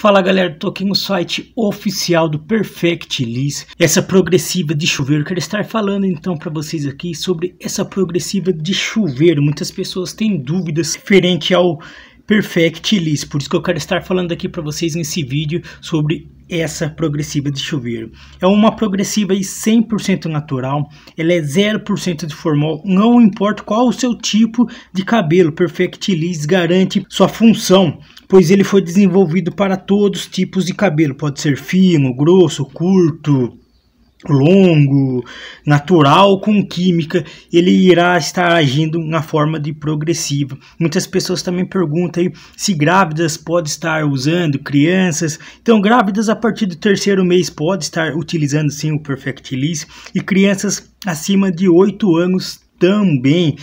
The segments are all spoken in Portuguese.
Fala galera, tô aqui no site oficial do Perfect Lease, essa progressiva de chuveiro. Quero estar falando então para vocês aqui sobre essa progressiva de chuveiro. Muitas pessoas têm dúvidas referente ao Perfect Lease, por isso que eu quero estar falando aqui para vocês nesse vídeo sobre essa progressiva de chuveiro. É uma progressiva 100% natural, ela é 0% de formol, não importa qual o seu tipo de cabelo, Perfect Lease garante sua função pois ele foi desenvolvido para todos os tipos de cabelo. Pode ser fino, grosso, curto, longo, natural com química, ele irá estar agindo na forma de progressiva. Muitas pessoas também perguntam aí se grávidas podem estar usando, crianças. Então, grávidas a partir do terceiro mês podem estar utilizando sim o Perfect e crianças acima de 8 anos também.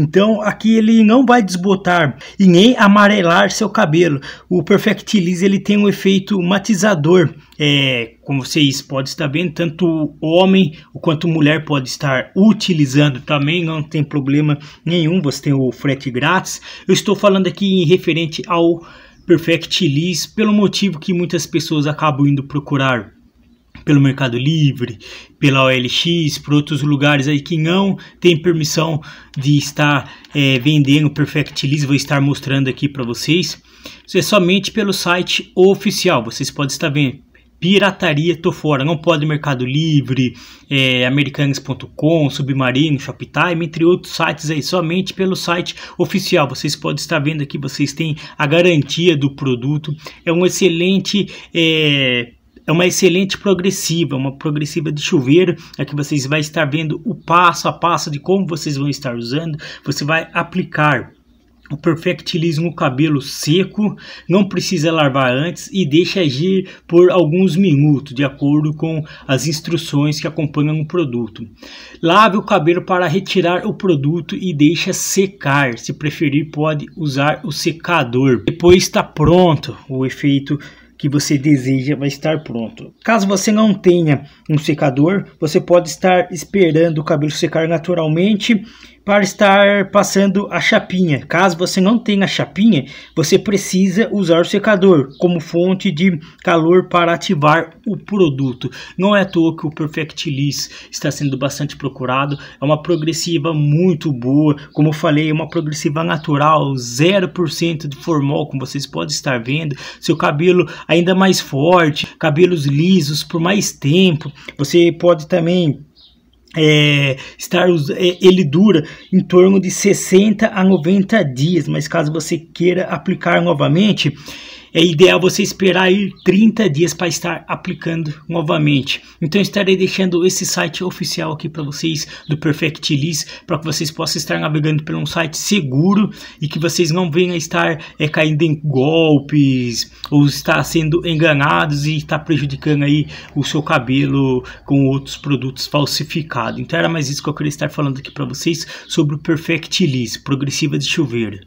Então aqui ele não vai desbotar e nem amarelar seu cabelo. O Perfectilize ele tem um efeito matizador. É, como vocês podem estar vendo, tanto homem quanto mulher pode estar utilizando também, não tem problema nenhum, você tem o frete grátis. Eu estou falando aqui em referente ao Perfect Lease, pelo motivo que muitas pessoas acabam indo procurar pelo Mercado Livre, pela OLX, por outros lugares aí que não tem permissão de estar é, vendendo Perfect Lease, vou estar mostrando aqui para vocês. Isso é somente pelo site oficial, vocês podem estar vendo pirataria, tô fora. Não pode Mercado Livre, é, americanas.com, Submarino, Shoptime, entre outros sites aí, somente pelo site oficial. Vocês podem estar vendo aqui, vocês têm a garantia do produto. É um excelente é, é uma excelente progressiva, uma progressiva de chuveiro, é que vocês vai estar vendo o passo a passo de como vocês vão estar usando, você vai aplicar o perfectilismo no cabelo seco, não precisa lavar antes e deixa agir por alguns minutos, de acordo com as instruções que acompanham o produto. Lave o cabelo para retirar o produto e deixa secar. Se preferir, pode usar o secador. Depois está pronto o efeito que você deseja vai estar pronto. Caso você não tenha um secador, você pode estar esperando o cabelo secar naturalmente para estar passando a chapinha. Caso você não tenha chapinha, você precisa usar o secador como fonte de calor para ativar o produto. Não é à toa que o Perfect Lease está sendo bastante procurado. É uma progressiva muito boa, como eu falei, é uma progressiva natural, 0% de formol, como vocês podem estar vendo. Seu cabelo ainda mais forte, cabelos lisos por mais tempo. Você pode também é, estar, é, ele dura em torno de 60 a 90 dias, mas caso você queira aplicar novamente, é ideal você esperar ir 30 dias para estar aplicando novamente. Então estarei deixando esse site oficial aqui para vocês do Perfect List para que vocês possam estar navegando por um site seguro e que vocês não venham a estar é, caindo em golpes ou estar sendo enganados e estar prejudicando aí o seu cabelo com outros produtos falsificados. Então era mais isso que eu queria estar falando aqui para vocês sobre o Perfect List, progressiva de chuveiro.